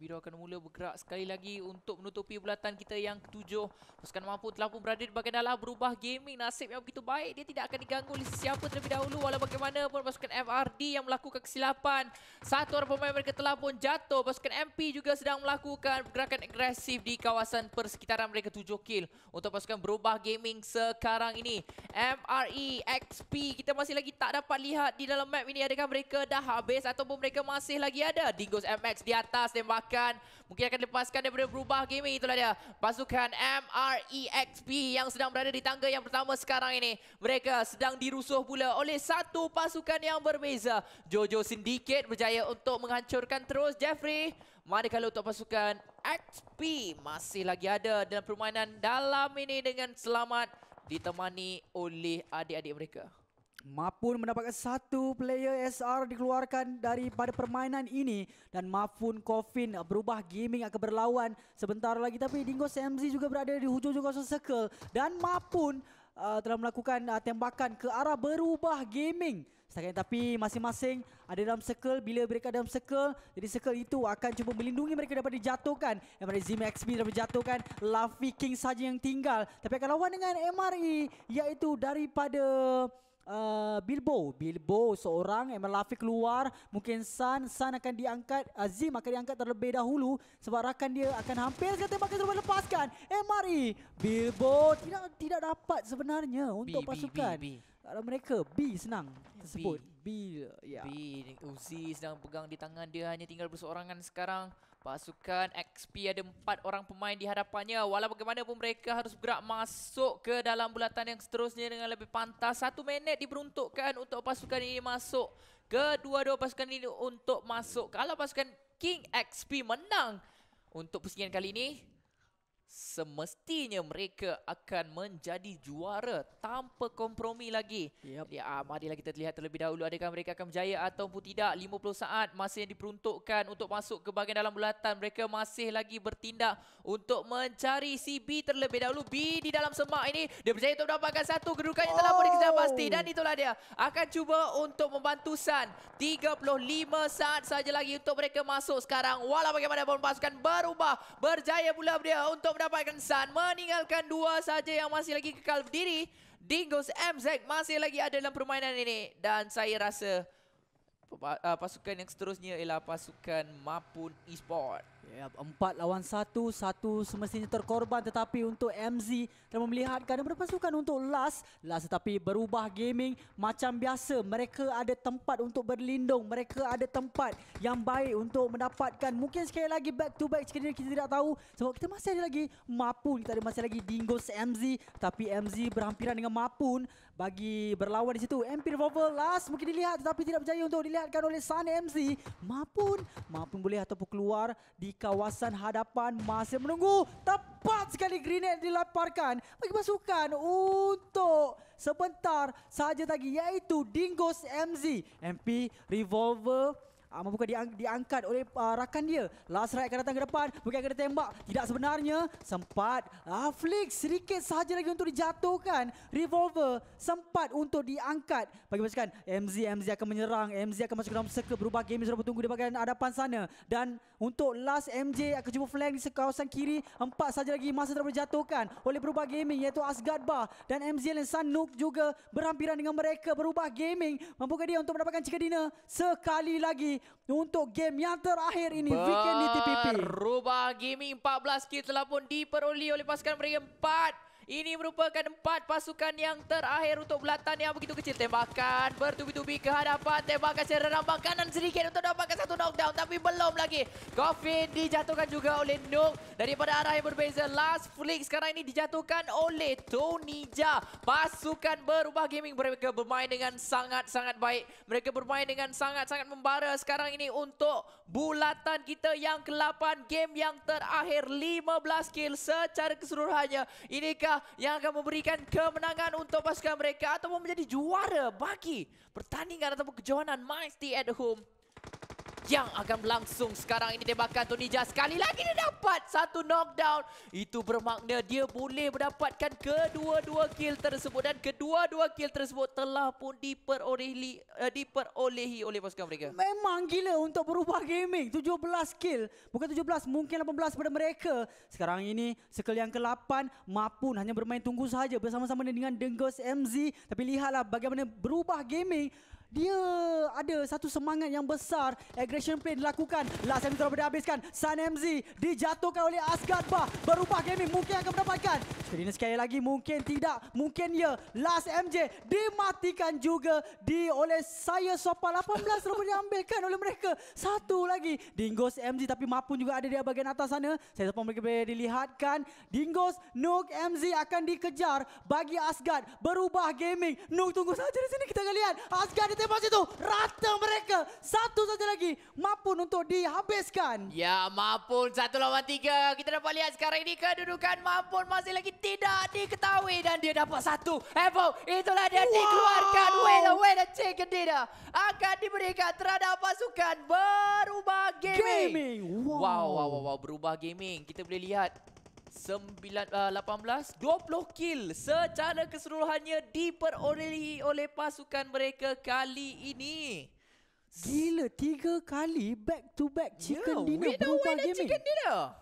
Biro akan mula bergerak sekali lagi untuk menutupi bulatan kita yang ketujuh. Pasukan mampu telah pun berada di bahagian dalam berubah gaming. Nasib yang begitu baik. Dia tidak akan diganggu oleh siapa terlebih dahulu. Walau bagaimana pun pasukan FRD yang melakukan kesilapan. Satu orang pemain mereka telah pun jatuh. Pasukan MP juga sedang melakukan pergerakan agresif di kawasan persekitaran mereka tujuh kill. Untuk pasukan berubah gaming sekarang ini. MRE XP kita masih lagi tak dapat lihat di dalam map ini. Adakah mereka dah habis ataupun mereka masih lagi ada? Dingos MX di atas tembak akan mungkin akan lepaskan daripada berubah gaming itulah dia pasukan MREXP yang sedang berada di tangga yang pertama sekarang ini mereka sedang dirusuh pula oleh satu pasukan yang berbeza Jojo Syndicate berjaya untuk menghancurkan terus Jeffrey mari kalau untuk pasukan XP masih lagi ada dalam permainan dalam ini dengan selamat ditemani oleh adik-adik mereka Mafun mendapatkan satu player SR dikeluarkan daripada permainan ini dan Mafun Coffin berubah gaming akan berlawan sebentar lagi tapi Dingo CMZ juga berada di hujung juga kawasan circle dan Mafun uh, telah melakukan uh, tembakan ke arah berubah gaming setakat tapi masing-masing ada dalam circle bila mereka dalam circle jadi circle itu akan cuba melindungi mereka daripada dijatuhkan MRE Zim XP daripada dijatuhkan Luffy King saja yang tinggal tapi akan lawan dengan MRE iaitu daripada Uh, Bilbo Bilbo seorang Emel Lafi keluar Mungkin San San akan diangkat Azim uh, akan diangkat terlebih dahulu Sebab rakan dia akan hampir Sekarang tembakan terlepas lepaskan eh, MRE Bilbo tidak tidak dapat sebenarnya Untuk B, pasukan B, B, B. Kalau mereka B senang tersebut B B, ya. yeah. B Uzi sedang pegang di tangan dia Hanya tinggal berseorangan sekarang Pasukan XP ada empat orang pemain di hadapannya. Walau bagaimanapun mereka harus bergerak masuk ke dalam bulatan yang seterusnya dengan lebih pantas. Satu minit diperuntukkan untuk pasukan ini masuk. Kedua-dua pasukan ini untuk masuk. Kalau pasukan King XP menang untuk pusingan kali ini semestinya mereka akan menjadi juara tanpa kompromi lagi. Yep. Jadi, ah, marilah kita lihat terlebih dahulu adakah mereka akan berjaya ataupun tidak. 50 saat masih yang diperuntukkan untuk masuk ke bahagian dalam bulatan. Mereka masih lagi bertindak untuk mencari si B terlebih dahulu. B di dalam semak ini. Dia berjaya untuk mendapatkan satu. Kedudukannya telah pun dikejar pasti. Dan itulah dia. Akan cuba untuk membantu San. 35 saat saja lagi untuk mereka masuk sekarang. Walau bagaimana pun pasukan berubah. Berjaya pula dia untuk mendapatkan Sun. Meninggalkan dua saja yang masih lagi kekal berdiri. Dingus MZ masih lagi ada dalam permainan ini. Dan saya rasa uh, pasukan yang seterusnya ialah pasukan Mapun Esports. Yeah, empat lawan satu Satu semestinya terkorban Tetapi untuk MZ Telah memelihatkan Daripada pasukan untuk last Last tetapi berubah gaming Macam biasa Mereka ada tempat untuk berlindung Mereka ada tempat Yang baik untuk mendapatkan Mungkin sekali lagi Back to back Sekiranya kita tidak tahu Sebab kita masih ada lagi Mapun Kita ada masih lagi Dingos MZ Tapi MZ berhampiran dengan Mapun Bagi berlawan di situ MP Revolver Last mungkin dilihat Tetapi tidak berjaya untuk dilihatkan oleh Sun MZ Mapun Mapun boleh ataupun keluar Di kawasan hadapan masih menunggu tepat sekali grenade dilaparkan bagi pasukan untuk sebentar saja lagi iaitu Dingo's MZ MP revolver uh, ah, membuka diang, diangkat oleh uh, rakan dia. Last right akan datang ke depan. Bukan kena tembak. Tidak sebenarnya. Sempat. Ah, flick, sedikit sahaja lagi untuk dijatuhkan. Revolver sempat untuk diangkat. Bagi pasukan MZ, MZ akan menyerang. MZ akan masuk ke dalam circle. Berubah game. Sudah bertunggu di bagian hadapan sana. Dan untuk last MJ akan cuba flank di kawasan kiri. Empat sahaja lagi masa telah dijatuhkan oleh berubah gaming iaitu Asgard Bar dan MZ dan Sanuk juga berhampiran dengan mereka berubah gaming membuka dia untuk mendapatkan chicken dinner sekali lagi untuk game yang terakhir ini Berubah. Weekend di TPP. Rubah Gaming 14 kill telah pun diperoleh oleh pasukan mereka 4 ini merupakan empat pasukan yang terakhir untuk belatan yang begitu kecil. Tembakan bertubi-tubi ke hadapan. Tembakan secara rambang kanan sedikit untuk dapatkan satu knockdown. Tapi belum lagi. Coffin dijatuhkan juga oleh Nook. Daripada arah yang berbeza. Last flick sekarang ini dijatuhkan oleh Tony Ja. Pasukan berubah gaming. Mereka bermain dengan sangat-sangat baik. Mereka bermain dengan sangat-sangat membara sekarang ini untuk bulatan kita yang ke-8. Game yang terakhir. 15 kill secara keseluruhannya. Inikah mereka yang akan memberikan kemenangan untuk pasukan mereka ataupun menjadi juara bagi pertandingan atau kejohanan Mighty at Home yang akan berlangsung sekarang ini tembakan Tony Jaa sekali lagi dia dapat satu knockdown itu bermakna dia boleh mendapatkan kedua-dua kill tersebut dan kedua-dua kill tersebut telah pun diperolehi uh, eh, diperolehi oleh pasukan mereka memang gila untuk berubah gaming 17 kill bukan 17 mungkin 18 pada mereka sekarang ini sekel yang ke-8 Mapun hanya bermain tunggu saja bersama-sama dengan Dengos MZ tapi lihatlah bagaimana berubah gaming dia ada satu semangat yang besar Aggression play dilakukan Last time terlalu dihabiskan Sun MZ dijatuhkan oleh Asgard Bar Berubah gaming mungkin akan mendapatkan Cerina sekali lagi mungkin tidak Mungkin ya Last MJ dimatikan juga Di oleh saya Sopal 18 Terlalu diambilkan oleh mereka Satu lagi Dingos MZ tapi Mapun juga ada di bagian atas sana Saya Sopal mereka boleh dilihatkan Dingos Nook MZ akan dikejar Bagi Asgard berubah gaming Nook tunggu saja di sini kita akan lihat Asgard tembak situ. Rata mereka. Satu saja lagi. Mapun untuk dihabiskan. Ya, Mapun. Satu lawan tiga. Kita dapat lihat sekarang ini kedudukan Mapun masih lagi tidak diketahui. Dan dia dapat satu. Evo, itulah dia wow. dikeluarkan. Wala, wala, cik dia Akan diberikan terhadap pasukan berubah gaming. gaming. Wow. wow, wow, wow, wow. Berubah gaming. Kita boleh lihat uh, 18 20 kill secara keseluruhannya diperolehi oleh pasukan mereka kali ini. Gila, tiga kali back to back chicken yeah, dinner. Winner, winner chicken dinner.